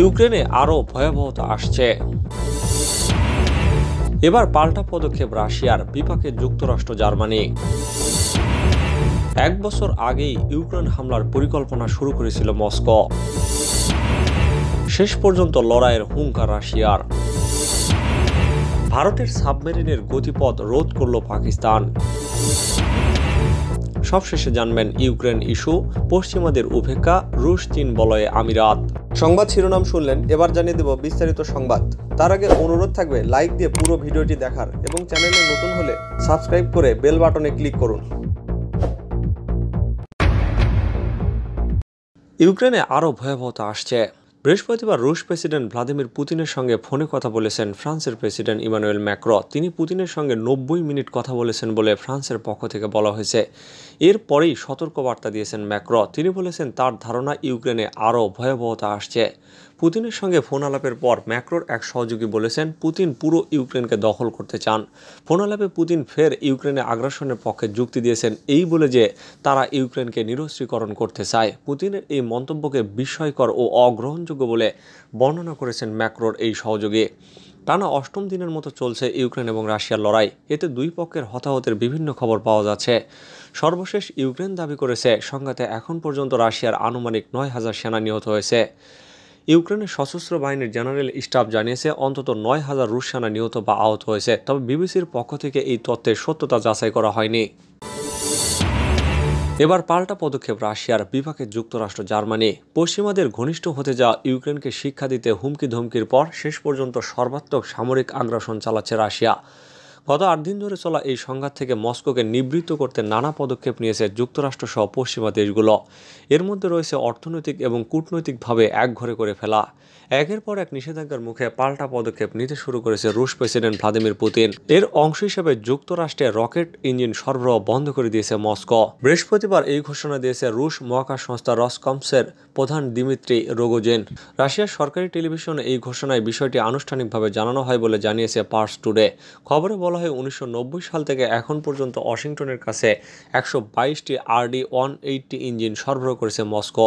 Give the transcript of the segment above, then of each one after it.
ইউক্রেনে আরও ভয়াবহতা আসছে এবার পাল্টা পদক্ষেপ রাশিয়ার বিপাকে যুক্তরাষ্ট্র জার্মানি এক বছর আগেই ইউক্রেন হামলার পরিকল্পনা শুরু করেছিল মস্কো শেষ পর্যন্ত লড়াইয়ের হুঙ্কার রাশিয়ার ভারতের সাবমেরিনের গতিপথ রোধ করল পাকিস্তান সবশেষে জানবেন ইউক্রেন ইস্যু পশ্চিমাদের উপেক্ষা রুশ চীন বলয়ে আমিরাত সংবাদ শিরোনাম শুনলেন এবার জানিয়ে দেব বিস্তারিত সংবাদ তার আগে অনুরোধ থাকবে লাইক দিয়ে পুরো ভিডিওটি দেখার এবং চ্যানেলে নতুন হলে সাবস্ক্রাইব করে বেল বাটনে ক্লিক করুন ইউক্রেনে আরও ভয়াবহতা আসছে বৃহস্পতিবার রুশ প্রেসিডেন্ট ভ্লাদিমির পুতিনের সঙ্গে ফোনে কথা বলেছেন ফ্রান্সের প্রেসিডেন্ট ইমানুয়েল ম্যাক্র তিনি পুতিনের সঙ্গে নব্বই মিনিট কথা বলেছেন বলে ফ্রান্সের পক্ষ থেকে বলা হয়েছে এরপরেই সতর্কবার্তা দিয়েছেন ম্যাক্র তিনি বলেছেন তার ধারণা ইউক্রেনে আরও ভয়াবহতা আসছে পুতিনের সঙ্গে ফোন আলাপের পর ম্যাক্রোর এক সহযোগী বলেছেন পুতিন পুরো ইউক্রেনকে দখল করতে চান ফোন আলাপে পুতিন ফের ইউক্রেনে আগ্রাসনের পক্ষে যুক্তি দিয়েছেন এই বলে যে তারা ইউক্রেনকে নিরস্ত্রীকরণ করতে চায় পুতিনের এই মন্তব্যকে বিস্ময়কর ও অগ্রহণযোগ্য বলে বর্ণনা করেছেন ম্যাক্রোর এই সহযোগী টানা অষ্টম দিনের মতো চলছে ইউক্রেন এবং রাশিয়ার লড়াই এতে দুই পক্ষের হতাহতের বিভিন্ন খবর পাওয়া যাচ্ছে সর্বশেষ ইউক্রেন দাবি করেছে সংঘাতে এখন পর্যন্ত রাশিয়ার আনুমানিক নয় হাজার সেনা নিহত হয়েছে ইউক্রেনের সশস্ত্র বাহিনীর জেনারেল স্টাফ জানিয়েছে অন্তত নয় হাজার রুশ সেনা নিহত বা আহত হয়েছে তবে বিবিসির পক্ষ থেকে এই তথ্যের সত্যতা যাচাই করা হয়নি এবার পাল্টা পদক্ষেপ রাশিয়ার বিভাগে যুক্তরাষ্ট্র জার্মানি পশ্চিমাদের ঘনিষ্ঠ হতে যাওয়া ইউক্রেনকে শিক্ষা দিতে হুমকি ধমকির পর শেষ পর্যন্ত সর্বাত্মক সামরিক আগ্রাসন চালাচ্ছে রাশিয়া গত আট দিন ধরে চলা এই সংঘাত থেকে মস্কোকে নিবৃত্ত করতে নানা পদক্ষেপ নিয়েছে যুক্তরাষ্ট্রসহ পশ্চিমা দেশগুলো এর মধ্যে রয়েছে অর্থনৈতিক এবং কূটনৈতিকভাবে একঘরে করে ফেলা একের পর এক নিষেধাজ্ঞার মুখে পাল্টা পদক্ষেপ নিতে শুরু করেছে রুশ প্রেসিডেন্ট ভ্লাদিমির পুতিন এর অংশ হিসেবে যুক্তরাষ্ট্রে রকেট ইঞ্জিন সরবরাহ বন্ধ করে দিয়েছে মস্কো বৃহস্পতিবার এই ঘোষণা দিয়েছে রুশ মহাকাশ সংস্থা রসকমসের প্রধান দিমিত্রি রোগোজেন রাশিয়ার সরকারি টেলিভিশনে এই ঘোষণায় বিষয়টি আনুষ্ঠানিকভাবে জানানো হয় বলে জানিয়েছে পার্স টুডে খবরে বলা বলা হয় উনিশশো সাল থেকে এখন পর্যন্ত ওয়াশিংটনের কাছে একশো বাইশটি আরডি ওয়ান এইটটি ইঞ্জিন সরবরাহ করেছে মস্কো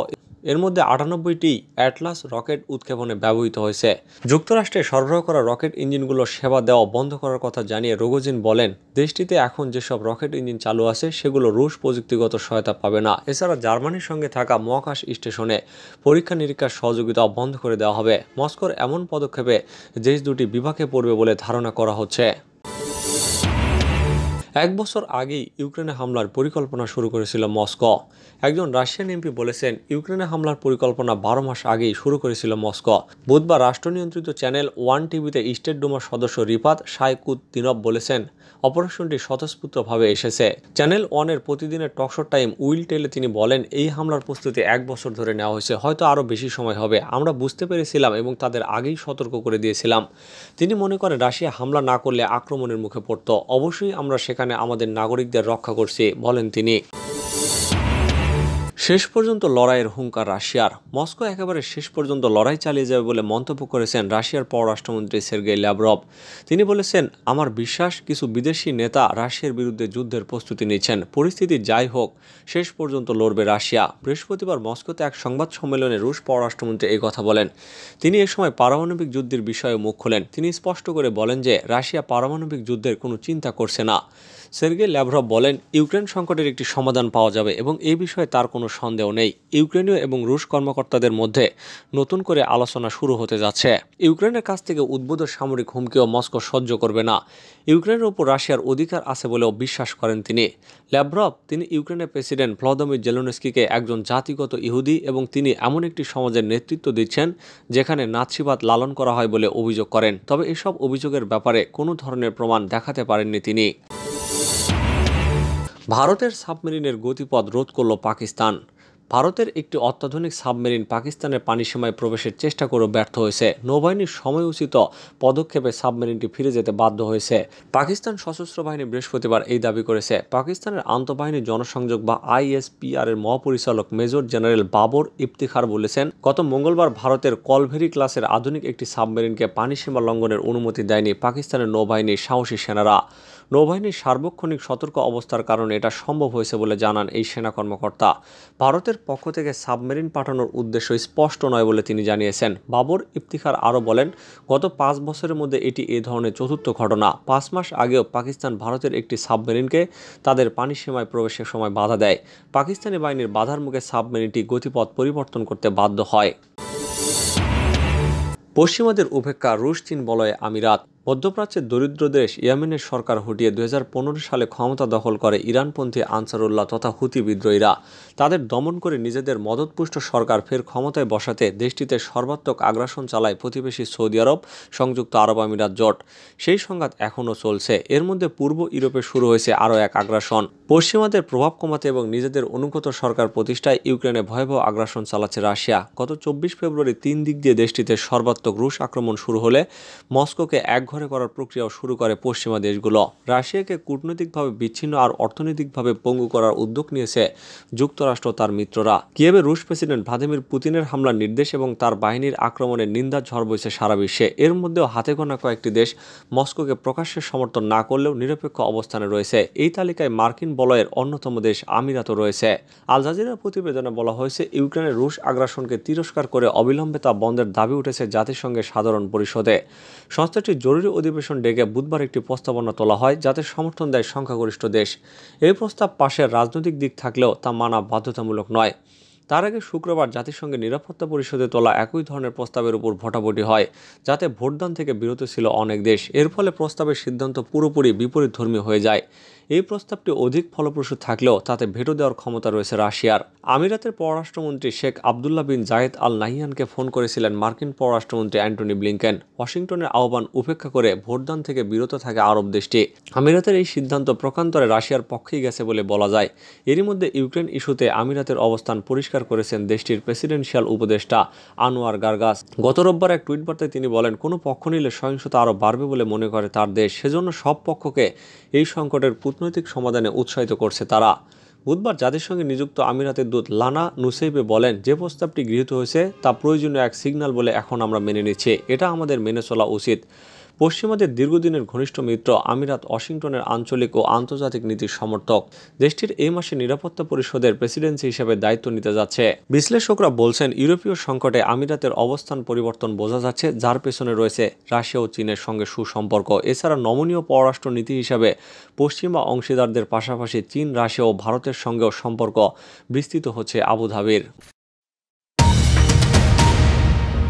এর মধ্যে আটানব্বইটি অ্যাটলাস রকেট উৎক্ষেপণে ব্যবহৃত হয়েছে যুক্তরাষ্ট্রে সরবরাহ করা রকেট ইঞ্জিনগুলো সেবা দেওয়া বন্ধ করার কথা জানিয়ে রোগোজিন বলেন দেশটিতে এখন যেসব রকেট ইঞ্জিন চালু আছে সেগুলো রুশ প্রযুক্তিগত সহায়তা পাবে না এছাড়া জার্মানির সঙ্গে থাকা মহাকাশ স্টেশনে পরীক্ষা নিরীক্ষার সহযোগিতা বন্ধ করে দেওয়া হবে মস্কোর এমন পদক্ষেপে দেশ দুটি বিভাগে পড়বে বলে ধারণা করা হচ্ছে এক বছর আগেই ইউক্রেনে হামলার পরিকল্পনা শুরু করেছিল মস্কো একজন রাশিয়ান এমপি বলেছেন ইউক্রেনে হামলার পরিকল্পনা বারো মাস আগেই শুরু করেছিল মস্কো বুধবার রাষ্ট্রনিয়ন্ত্রিত চ্যানেল ওয়ান টিভিতে স্টেট ডুমার সদস্য রিপাত শায়কুদ তিনব বলেছেন অপারেশনটি স্বতঃস্ফূর্তভাবে এসেছে চ্যানেল ওয়ানের প্রতিদিনের টকশো টাইম উইল টেলে তিনি বলেন এই হামলার প্রস্তুতি এক বছর ধরে নেওয়া হয়েছে হয়তো আরও বেশি সময় হবে আমরা বুঝতে পেরেছিলাম এবং তাদের আগেই সতর্ক করে দিয়েছিলাম তিনি মনে করেন রাশিয়া হামলা না করলে আক্রমণের মুখে পড়ত অবশ্যই আমরা সেখানে সেখানে আমাদের নাগরিকদের রক্ষা করছে বলেন তিনি শেষ পর্যন্ত লড়াইয়ের হুঙ্কার রাশিয়ার মস্কো একেবারে শেষ পর্যন্ত লড়াই চালিয়ে যাবে বলে মন্তব্য করেছেন রাশিয়ার পররাষ্ট্রমন্ত্রী সের্গেই ল্যাভরভ তিনি বলেছেন আমার বিশ্বাস কিছু বিদেশি নেতা রাশিয়ার বিরুদ্ধে যুদ্ধের প্রস্তুতি নিচ্ছেন পরিস্থিতি যাই হোক শেষ পর্যন্ত লড়বে রাশিয়া বৃহস্পতিবার মস্কোতে এক সংবাদ সম্মেলনে রুশ পররাষ্ট্রমন্ত্রী এই কথা বলেন তিনি এ সময় পারমাণবিক যুদ্ধের বিষয়ে মুখ খোলেন তিনি স্পষ্ট করে বলেন যে রাশিয়া পারমাণবিক যুদ্ধের কোনো চিন্তা করছে না সের্গে ল্যাভরভ বলেন ইউক্রেন সংকটের একটি সমাধান পাওয়া যাবে এবং এ বিষয়ে তার কোনো সন্দেহ নেই ইউক্রেনীয় এবং রুশ কর্মকর্তাদের মধ্যে নতুন করে আলোচনা শুরু হতে যাচ্ছে ইউক্রেনের কাছ থেকে উদ্বুদ্ধ সামরিক হুমকিও মস্কো সহ্য করবে না ইউক্রেনের উপর রাশিয়ার অধিকার আছে বলেও বিশ্বাস করেন তিনি ল্যাভরভ তিনি ইউক্রেনের প্রেসিডেন্ট ভ্লাদমির জেলোনেস্কিকে একজন জাতিগত ইহুদি এবং তিনি এমন একটি সমাজের নেতৃত্ব দিচ্ছেন যেখানে নাৎসিবাদ লালন করা হয় বলে অভিযোগ করেন তবে এসব অভিযোগের ব্যাপারে কোনো ধরনের প্রমাণ দেখাতে পারেননি তিনি ভারতের সাবমেরিনের গতিপথ রোধ করল পাকিস্তান ভারতের একটি অত্যাধুনিক সাবমেরিন পাকিস্তানের পানিসীমায় প্রবেশের চেষ্টা করেও ব্যর্থ হয়েছে নৌবাহিনীর সময় উচিত পদক্ষেপে সাবমেরিনটি ফিরে যেতে বাধ্য হয়েছে পাকিস্তান সশস্ত্র বাহিনী বৃহস্পতিবার এই দাবি করেছে পাকিস্তানের আন্তঃবাহিনী জনসংযোগ বা আইএসপিআর এর মহাপরিচালক মেজর জেনারেল বাবর ইফতিখার বলেছেন গত মঙ্গলবার ভারতের কলভেরি ক্লাসের আধুনিক একটি সাবমেরিনকে পানিসীমা লঙ্ঘনের অনুমতি দেয়নি পাকিস্তানের নৌবাহিনীর সাহসী সেনারা নৌবাহিনীর সার্বক্ষণিক সতর্ক অবস্থার কারণে এটা সম্ভব হয়েছে বলে জানান এই সেনা কর্মকর্তা ভারতের পক্ষ থেকে সাবমেরিন পাঠানোর উদ্দেশ্য স্পষ্ট নয় বলে তিনি জানিয়েছেন বাবর ইফতিখার আরও বলেন গত পাঁচ বছরের মধ্যে এটি এ ধরনের চতুর্থ ঘটনা পাঁচ মাস আগেও পাকিস্তান ভারতের একটি সাবমেরিনকে তাদের পানিসীমায় প্রবেশের সময় বাধা দেয় পাকিস্তানি বাহিনীর বাধার মুখে সাবমেরিনটি গতিপথ পরিবর্তন করতে বাধ্য হয় পশ্চিমাদের উপেক্ষা রুশ চীন বলয়ে আমিরাত মধ্যপ্রাচ্যের দরিদ্র দেশ ইয়ামেনের সরকার হটিয়ে দু সালে ক্ষমতা দখল করে ইরানপন্থী আনসারুল্লাহ তথা হুতি বিদ্রোহীরা তাদের দমন করে নিজেদের মদতপুষ্ট সরকার ফের ক্ষমতায় বসাতে দেশটিতে সর্বাত্মক আগ্রাসন চালায় প্রতিবেশী সৌদি আরব সংযুক্ত আরব আমিরাত জোট সেই সংঘাত এখনও চলছে এর মধ্যে পূর্ব ইউরোপে শুরু হয়েছে আরও এক আগ্রাসন পশ্চিমাদের প্রভাব কমাতে এবং নিজেদের অনুগত সরকার প্রতিষ্ঠায় ইউক্রেনে ভয়াবহ আগ্রাসন চালাচ্ছে রাশিয়া গত চব্বিশ ফেব্রুয়ারি তিন দিক দিয়ে দেশটিতে সর্বাত্মক রুশ আক্রমণ শুরু হলে মস্কোকে এক ঘরে করার প্রক্রিয়াও শুরু করে পশ্চিমা দেশগুলো রাশিয়াকে কূটনৈতিকভাবে বিচ্ছিন্ন আর অর্থনৈতিকভাবে পঙ্গু করার উদ্যোগ নিয়েছে যুক্তরাষ্ট্র তার মিত্ররা কিয়েবে রুশ প্রেসিডেন্ট ভ্লাদিমির পুতিনের হামলার নির্দেশ এবং তার বাহিনীর আক্রমণের নিন্দা ঝড় বইছে সারা বিশ্বে এর মধ্যেও হাতে গোনা কয়েকটি দেশ মস্কোকে প্রকাশ্যে সমর্থন না করলেও নিরপেক্ষ অবস্থানে রয়েছে এই তালিকায় মার্কিন বলয়ের অন্যতম দেশ আমিরাতও রয়েছে আল জাজিরার প্রতিবেদনে বলা হয়েছে ইউক্রেনের রুশ আগ্রাসনকে তিরস্কার করে অবিলম্বে তা বন্ধের দাবি উঠেছে জাতিসংঘের সাধারণ পরিষদে সংস্থাটি জরুরি জরুরি অধিবেশন ডেকে বুধবার একটি প্রস্তাবনা তোলা হয় যাতে সমর্থন দেয় সংখ্যাগরিষ্ঠ দেশ এই প্রস্তাব পাশের রাজনৈতিক দিক থাকলেও তা মানা বাধ্যতামূলক নয় তার আগে শুক্রবার জাতিসংঘের নিরাপত্তা পরিষদে তোলা একই ধরনের প্রস্তাবের উপর ভোটাভুটি হয় যাতে ভোটদান থেকে বিরত ছিল অনেক দেশ এর ফলে প্রস্তাবের সিদ্ধান্ত পুরোপুরি বিপরীত ধর্মী হয়ে যায় এই প্রস্তাবটি অধিক ফলপ্রসূ থাকলেও তাতে ভেটো দেওয়ার ক্ষমতা রয়েছে রাশিয়ার আমিরাতের পররাষ্ট্রমন্ত্রী Sheikh Abdullah bin Zayed Al নাহিয়ানকে ফোন করেছিলেন মার্কিন পররাষ্ট্রমন্ত্রী অ্যান্টনি ব্লিংকেন ওয়াশিংটনের আহ্বান উপেক্ষা করে ভোটদান থেকে বিরত থাকে আরব দেশটি আমিরাতের এই সিদ্ধান্ত প্রকান্তরে রাশিয়ার পক্ষেই গেছে বলে বলা যায় এরই মধ্যে ইউক্রেন ইস্যুতে আমিরাতের অবস্থান পরিষ্কার পরিষ্কার করেছেন দেশটির প্রেসিডেন্সিয়াল উপদেষ্টা আনোয়ার গার্গাস গত রোববার এক টুইট বার্তায় তিনি বলেন কোনো পক্ষ নিলে সহিংসতা আরও বাড়বে বলে মনে করে তার দেশ সেজন্য সব পক্ষকে এই সংকটের কূটনৈতিক সমাধানে উৎসাহিত করছে তারা বুধবার জাতিসংঘে নিযুক্ত আমিরাতের দূত লানা নুসেইবে বলেন যে প্রস্তাবটি গৃহীত হয়েছে তা প্রয়োজনীয় এক সিগন্যাল বলে এখন আমরা মেনে নিচ্ছি এটা আমাদের মেনে চলা উচিত পশ্চিমাদের দীর্ঘদিনের ঘনিষ্ঠ মিত্র আমিরাত ওয়াশিংটনের আঞ্চলিক ও আন্তর্জাতিক নীতির সমর্থক দেশটির এই মাসে নিরাপত্তা পরিষদের প্রেসিডেন্সি হিসেবে দায়িত্ব নিতে যাচ্ছে বিশ্লেষকরা বলছেন ইউরোপীয় সংকটে আমিরাতের অবস্থান পরিবর্তন বোঝা যাচ্ছে যার পেছনে রয়েছে রাশিয়া ও চীনের সঙ্গে সুসম্পর্ক এছাড়া নমনীয় পররাষ্ট্র নীতি হিসাবে পশ্চিমা অংশীদারদের পাশাপাশি চীন রাশিয়া ও ভারতের সঙ্গেও সম্পর্ক বিস্তৃত হচ্ছে আবুধাবির